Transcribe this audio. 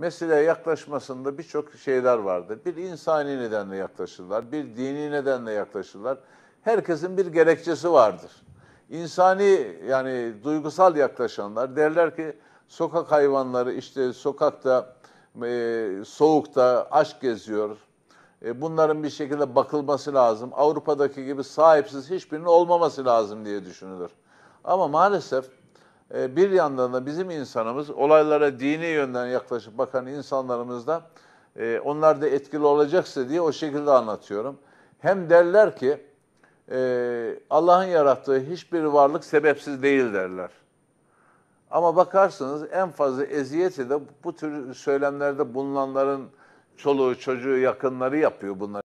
meseleye yaklaşmasında birçok şeyler vardır. Bir insani nedenle yaklaşırlar, bir dini nedenle yaklaşırlar. Herkesin bir gerekçesi vardır. İnsani yani duygusal yaklaşanlar derler ki sokak hayvanları işte sokakta e, soğukta aç geziyor. E, bunların bir şekilde bakılması lazım. Avrupa'daki gibi sahipsiz hiçbirinin olmaması lazım diye düşünülür. Ama maalesef e, bir yandan da bizim insanımız olaylara dini yönden yaklaşıp bakan insanlarımız da e, onlar da etkili olacaksa diye o şekilde anlatıyorum. Hem derler ki e, Allah'ın yarattığı hiçbir varlık sebepsiz değil derler. Ama bakarsınız en fazla eziyeti de bu tür söylemlerde bulunanların çoluğu çocuğu yakınları yapıyor bunları.